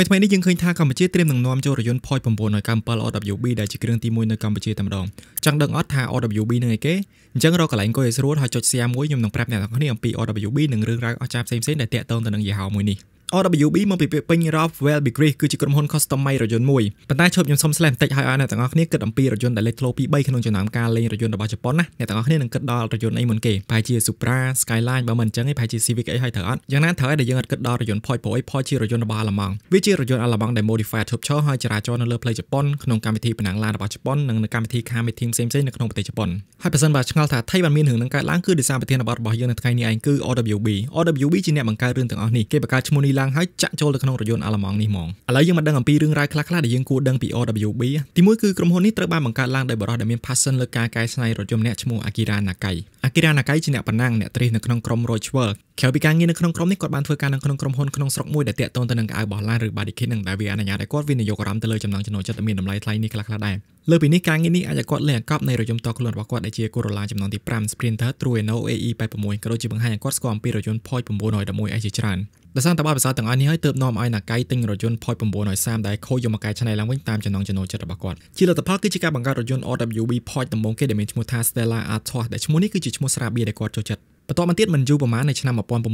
ថ្មីៗនេះយើងឃើញថាកម្ពុជាត្រៀមនឹងនាំចូលរយន្ត Point 9ឲ្យកម្ម7 RWB ដែលជាគ្រឿងទី1នៅកម្ពុជាតែម្ដងចង់ដឹងអត់ថា RWB នឹងអីគេអញ្ចឹងរកកន្លែងអង្គុយឲ្យស្រួលហើយចុច Share មួយខ្ញុំនឹងប្រាប់អ្នកទាំងគ្នាអំពី RWB និងរឿងរ៉ាវអស្ចារ្យផ្សេងៗដែលតាក់ទងទៅនឹងយីហោមួយនេះ។ RWB មកពីពាក្យពេញ Ralph Well Begris គឺជាក្រុមហ៊ុន Customize រថយន្តមួយប៉ុន្តែឈប់ខ្ញុំសុំស្លេសបន្តិចឲ្យអ្នកទាំងអស់គ្នាគិតអំពីរថយន្តដែលលេចធ្លោពី3ក្នុងចំណោមការលេងរថយន្តរបស់ជប៉ុនណាអ្នកទាំងអស់គ្នានឹងគិតដល់រថយន្តអីមុនគេប្រហែលជា Supra Skyline បើមិនអញ្ចឹងឯងប្រហែលជា Civic អីហើយត្រូវអត់យ៉ាងណាត្រូវឲ្យដែលយើងអត់គិតដល់រថយន្ត Porsche ព្រោះ Porsche ជារថយន្តរបស់អាល្លឺម៉ង់វាជារថយន្តអាល្លឺម៉ង់ដែល modify ឈប់ឈរហើយចរាចរនៅលើផ្លូវជប៉ុនក្នុងកម្មវិធីប្រណាំងឡានរបស់ជប៉ុននិងនៅកម្មវិធី car meeting ផ្សេងៗនៅក្នុងប្រទេសជប៉ុនហើយប្រសិនបើឆ្ងល់ថាថៃបានមានរឿងនឹងកើតឡើងគឺដោយសារប្រធានបទរបស់យើងនៅថ្ងៃនេះឯងគឺ OWB OWB ជាអ្នកបង្កើតរឿងទាំងអស់នេះគេបង្កើតឈ្មោះនេះឡើងហើយចាក់ចូលទៅក្នុងរយន្តអាល្លឺម៉ង់នេះហ្មងឥឡូវយើងមកដឹងអំពីរឿងរ៉ាវខ្លះៗដែលយើងគួរដឹងពី OWB ទីមួយគឺក្រុមហ៊ុននេះត្រូវបានបង្កើតឡើងដោយបរិសដែលមាន passion លើការកែច្នៃរថយន្តម្នាក់ឈ្មោះ Akira Nakai Akira Nakai ជាអ្នកប៉ណ្ណាំងអ្នកត្រីនៅក្នុងក្រុម Royal World ក្រៅពីការងារនៅក្នុងក្រុមនេះគាត់បានធ្វើការនៅក្នុងក្រុមហ៊ុនក្នុងស្រុកមួយដែលតាក់ទងទៅនឹងកៅបោះឡានឬ Barricade នឹងដែលវាអនុញ្ញាតឲ្យគាត់វិនិយោគអារម្មណ៍ទៅលើចំណង់ចំណូលចិត្តដែលមានតម្លៃថ្លៃនេះខ្លះៗដែរលើពីនេះការងារនេះអាចឲ្យគាត់លេងអាកប់នៃរយន្តតខ្លួនរបស់គាត់ដែលជា Corolla ចំណងទី5 Sprinter Trueno AE86 ក៏ដូចជាបង្ហាញឲ្យគាត់ស្គាល់អំពីរយន្ត Point 911ឯជាច្រើនដោយសារតែបទពិសោសារទាំងអស់នេះហើយទើបនាំឲ្យណាកៃទិញរថយន្ត Point 930ដែលខូចយកមកកែច្នៃឡើងវិញតាមចំណង់ចំណូលចិត្តរបស់គាត់ជាលទ្ធផលគឺជាការបង្កើតរថយន្ត RWB Point ដំបូងគេដែលមានឈ្មោះថា Stella Artois ដែលឈ្មោះនេះគឺជាឈ្មោះស្រាបៀរដែលគាត់ចូលចិត្តបន្ទាប់មកទៀតមិនយូរប៉ុន្មាននៅឆ្នាំ1997នៅ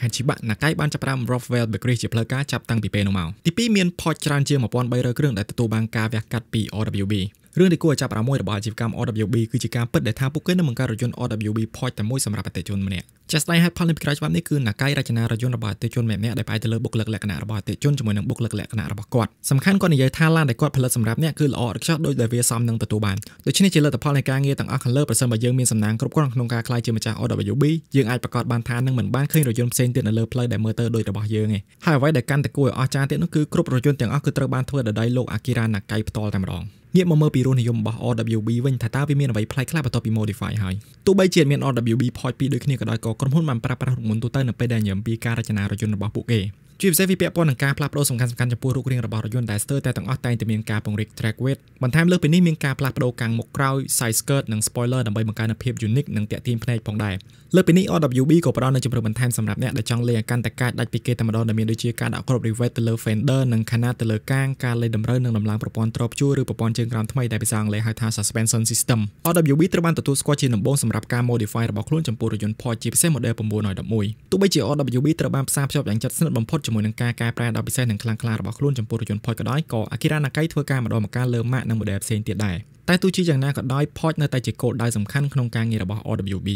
ខេត្តជីបាក់ណាកៃបាន ចាប់ប្រាំ Rockwell Bakery ជាផ្លូវការចាប់តាំងពីពេលនោះមកទី2មាន Port ច្រើនជាង1300គ្រឿងដែលទទួលបានការវះកាត់ពី RWB រឿងដែលគួរឲ្យចាប់អារម្មណ៍មួយរបស់អាជីវកម្ម RWB គឺជាការពិតដែលថាពួកគេនឹងបង្កើតរថយន្ត RWB Port តែមួយសម្រាប់អតិថិជនម្នាក់ជាស្ដែងហេតុផលនៃក្រោយច្បាប់នេះគឺនិកាយរចនារយន្តរបស់អតិជនម្នាក់ៗដែលផ្អែកទៅលើបុគ្គលិកលក្ខណៈរបស់អតិជនជាមួយនឹងបុគ្គលិកលក្ខណៈរបស់គាត់សំខាន់គាត់និយាយថាឡានដែលគាត់ផលិតសម្រាប់អ្នកគឺល្អឥតខ្ចោះដោយដែលវាសមនឹងទទួលបានដូច្នេះជាលទ្ធផលនៃការងារទាំងអស់ខាងលើប្រសិនបើយើងមានសំណាងគ្រប់គ្រាន់ក្នុងការក្លាយជាម្ចាស់ OWB យើងអាចប្រកាសបានថានឹងមិនបានឃើញរយន្តផ្សេងទៀតនៅលើផ្លូវដែលមើលទៅដូចរបស់យើងទេហើយអ្វីដែលកាន់តែគួរឲ្យអស្ចារ្យទៀតនោះគឺគ្រប់រយន្តទាំងអស់គឺត្រូវបានធ្វើដោយដៃលោក Akira Nakai ផ្ទាល់តែម្ដងងាកមកមើលពីរសនិយមរបស់ OWB វិញថាតើវាមានអ្វីប្លែកខ្លះបន្ទាប់ពី modify ហើយទោះបីជាមាន OWB Point 2ដូចគ្នាក៏ដោយក៏ក្រុមហ៊ុនបានប្រើប្រាស់រូបមន្តទូទៅនៅពេលដែលញញឹមពីការរចនារថយន្តរបស់ពួកគេ។ជាពិសេសវាពាក់ព័ន្ធនឹងការផ្លាស់ប្ដូរសំខាន់ៗចំពោះរូបរាងរបស់រថយន្តដែលស្ទើរតែទាំងអស់តែងតែមានការពង្រីក track weight បន្ថែមលើសពីនេះមានការផ្លាស់ប្ដូរកាំងមុខក្រោយ side skirt និង spoiler ដើម្បីបង្កើនភាព unique និងទាក់ទាញភ្នែកផងដែរលើសពីនេះ OWB ក៏ផ្ដល់នូវជម្រើសបន្ថែមសម្រាប់អ្នកដែលចង់លេងឲ្យកាន់តែកាចដាច់ពីគេតែម្ដងដែលមានដូចជាការដាក់គ្រាប់ rivet ទៅលើ fender និងខណាតទៅលើកាងការលេងតម្រូវនិងដំឡើងប្រព័ន្ធទ្របជួរឬប្រព័ន្ធជើងក្រោមថ្មីដែលភាសាអង់គ្លេសហៅថា suspension system OWB ត្រូវបានទទួលស្គាល់ជាដំបូងសម្រាប់ការ modify របស់ខ្លួនចំពោះរថយន្ត Porsche ជាពិសេស model 911ទោះបីជា OWB ត្រូវបានផ្សារភ្ជាប់យ៉ាងជិតស្និទ្ធបំផុតជាមួយនឹងការកែប្រែដ៏ពិសេសនិងខ្លាំងក្លារបស់ខ្លួនចំពោះរថយន្ត Porsche ក៏ដោយក៏ Akira Nakai ធ្វើការម្ដងម្កាលលើម៉ាកនិង model ផ្សេងទៀតដែរតែទោះជាយ៉ាងណាក៏ដោយ Porsche នៅតែជាគោលដៅសំខាន់ក្នុងការងាររបស់ OWB